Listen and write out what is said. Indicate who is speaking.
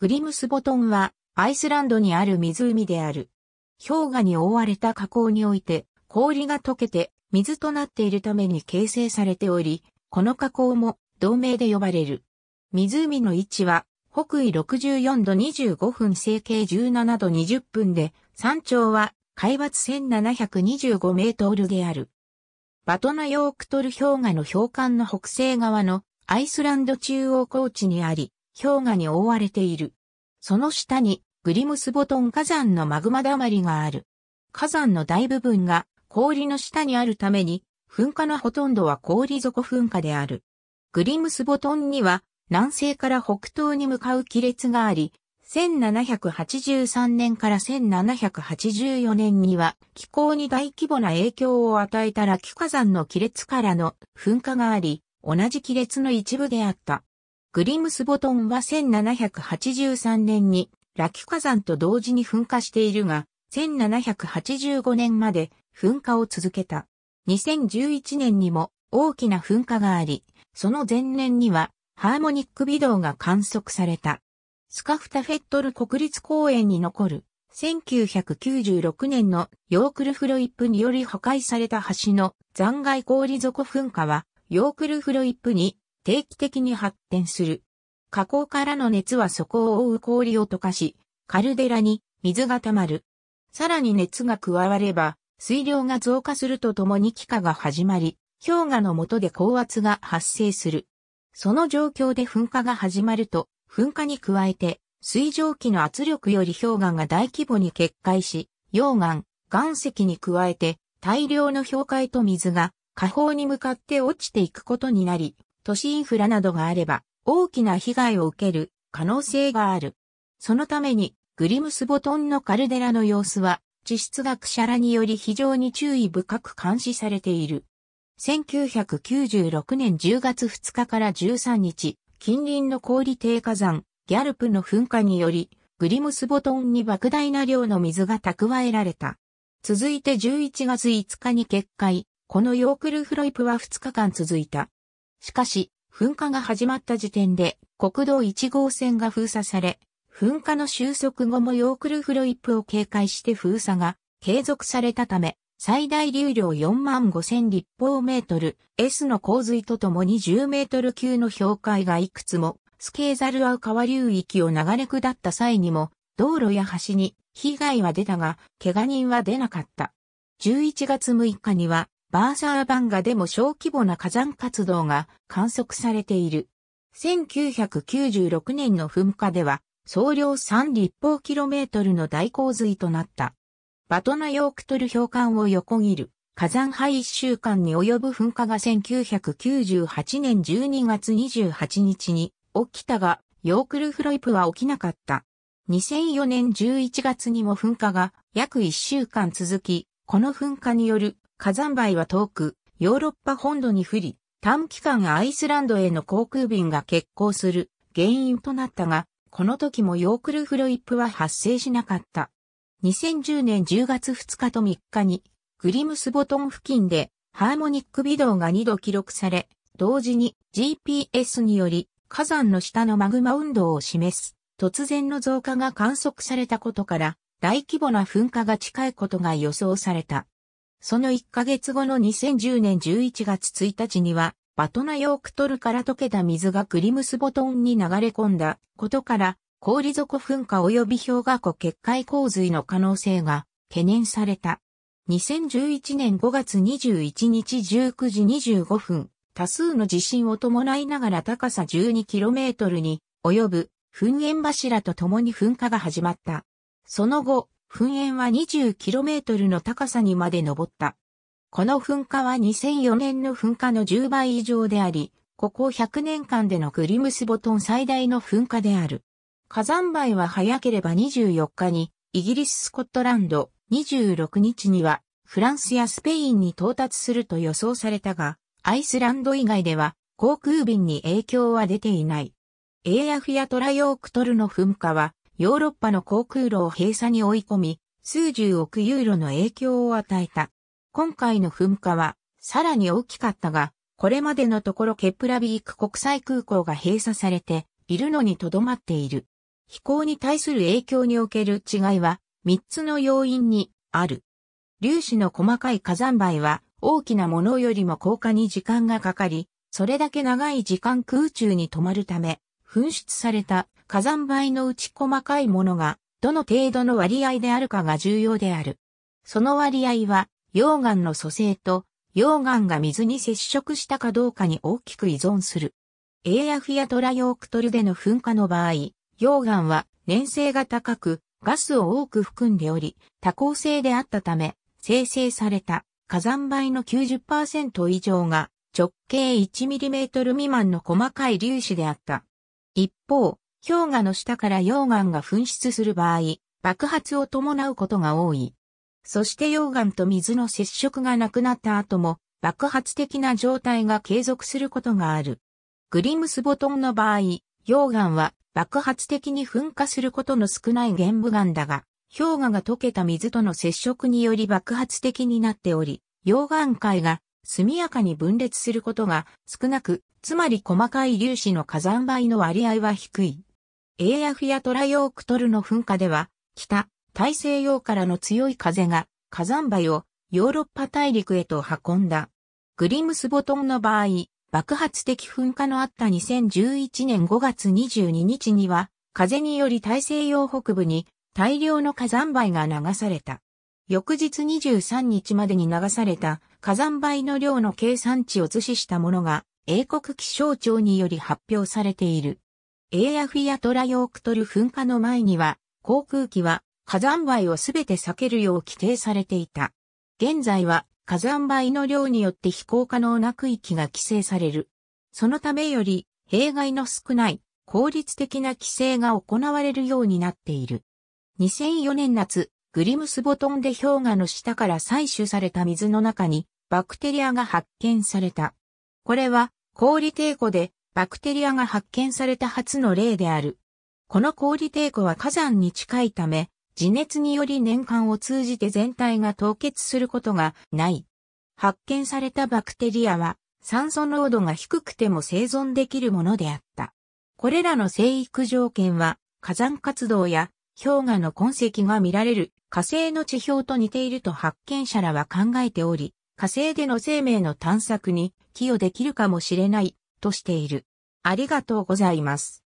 Speaker 1: グリムスボトンはアイスランドにある湖である。氷河に覆われた河口において氷が溶けて水となっているために形成されており、この河口も同名で呼ばれる。湖の位置は北緯64度25分西経17度20分で、山頂は海抜1725メートルである。バトナヨークトル氷河の氷管の北西側のアイスランド中央高地にあり、氷河に覆われている。その下にグリムスボトン火山のマグマだまりがある。火山の大部分が氷の下にあるために、噴火のほとんどは氷底噴火である。グリムスボトンには南西から北東に向かう亀裂があり、1783年から1784年には気候に大規模な影響を与えたラキ火山の亀裂からの噴火があり、同じ亀裂の一部であった。グリムスボトンは1783年にラキ火山と同時に噴火しているが、1785年まで噴火を続けた。2011年にも大きな噴火があり、その前年にはハーモニック微動が観測された。スカフタフェットル国立公園に残る1996年のヨークルフロイップにより破壊された橋の残骸氷底噴火はヨークルフロイップに定期的に発展する。火口からの熱は底を覆う氷を溶かし、カルデラに水が溜まる。さらに熱が加われば、水量が増加するとともに気化が始まり、氷河の下で高圧が発生する。その状況で噴火が始まると、噴火に加えて、水蒸気の圧力より氷河が大規模に決壊し、溶岩、岩石に加えて、大量の氷塊と水が、下方に向かって落ちていくことになり、都市インフラなどがあれば大きな被害を受ける可能性がある。そのためにグリムスボトンのカルデラの様子は地質学者らにより非常に注意深く監視されている。1996年10月2日から13日、近隣の氷低火山、ギャルプの噴火により、グリムスボトンに莫大な量の水が蓄えられた。続いて11月5日に決壊、このヨークルフロイプは2日間続いた。しかし、噴火が始まった時点で国道1号線が封鎖され、噴火の収束後もヨークルフロイップを警戒して封鎖が継続されたため、最大流量4万5千立方メートル S の洪水とともに10メートル級の氷海がいくつもスケーザルアウ川流域を流れ下った際にも道路や橋に被害は出たが怪我人は出なかった。11月6日にはバーサーバンガでも小規模な火山活動が観測されている。1996年の噴火では、総量3立方キロメートルの大洪水となった。バトナヨークトル氷管を横切る火山灰一週間に及ぶ噴火が1998年12月28日に起きたが、ヨークルフロイプは起きなかった。2004年11月にも噴火が約1週間続き、この噴火による火山灰は遠く、ヨーロッパ本土に降り、短期間アイスランドへの航空便が欠航する原因となったが、この時もヨークルフロイップは発生しなかった。2010年10月2日と3日に、グリムスボトン付近でハーモニック微動が2度記録され、同時に GPS により火山の下のマグマ運動を示す突然の増加が観測されたことから大規模な噴火が近いことが予想された。その1ヶ月後の2010年11月1日には、バトナヨークトルから溶けた水がクリムスボトンに流れ込んだことから、氷底噴火及び氷河湖決壊洪水の可能性が懸念された。2011年5月21日19時25分、多数の地震を伴いながら高さ 12km に及ぶ噴煙柱と共に噴火が始まった。その後、噴煙は 20km の高さにまで登った。この噴火は2004年の噴火の10倍以上であり、ここ100年間でのグリムスボトン最大の噴火である。火山灰は早ければ24日に、イギリス・スコットランド、26日には、フランスやスペインに到達すると予想されたが、アイスランド以外では、航空便に影響は出ていない。エーヤフやトラヨークトルの噴火は、ヨーロッパの航空路を閉鎖に追い込み、数十億ユーロの影響を与えた。今回の噴火は、さらに大きかったが、これまでのところケプラビーク国際空港が閉鎖されているのにとどまっている。飛行に対する影響における違いは3つの要因にある。粒子の細かい火山灰は大きなものよりも降下に時間がかかり、それだけ長い時間空中に止まるため、噴出された火山灰のうち細かいものが、どの程度の割合であるかが重要である。その割合は、溶岩の組成と、溶岩が水に接触したかどうかに大きく依存する。エーヤフやトラヨークトルでの噴火の場合、溶岩は粘性が高く、ガスを多く含んでおり、多孔性であったため、生成された火山灰の90%以上が直径 1mm 未満の細かい粒子であった。一方、氷河の下から溶岩が噴出する場合、爆発を伴うことが多い。そして溶岩と水の接触がなくなった後も爆発的な状態が継続することがある。グリムスボトンの場合、溶岩は爆発的に噴火することの少ない玄武岩だが、氷河が溶けた水との接触により爆発的になっており、溶岩界が速やかに分裂することが少なく、つまり細かい粒子の火山灰の割合は低い。エーヤフやトラヨークトルの噴火では、北、大西洋からの強い風が火山灰をヨーロッパ大陸へと運んだ。グリムスボトンの場合、爆発的噴火のあった2011年5月22日には、風により大西洋北部に大量の火山灰が流された。翌日23日までに流された火山灰の量の計算値を図示したものが英国気象庁により発表されている。エーアフィアトラヨークトル噴火の前には、航空機は火山灰をすべて避けるよう規定されていた。現在は火山灰の量によって飛行可能な区域が規制される。そのためより、弊害の少ない効率的な規制が行われるようになっている。2004年夏、グリムスボトンで氷河の下から採取された水の中にバクテリアが発見された。これは氷抵抗でバクテリアが発見された初の例である。この氷抵抗は火山に近いため、地熱により年間を通じて全体が凍結することがない。発見されたバクテリアは酸素濃度が低くても生存できるものであった。これらの生育条件は火山活動や氷河の痕跡が見られる火星の地表と似ていると発見者らは考えており、火星での生命の探索に寄与できるかもしれないとしている。ありがとうございます。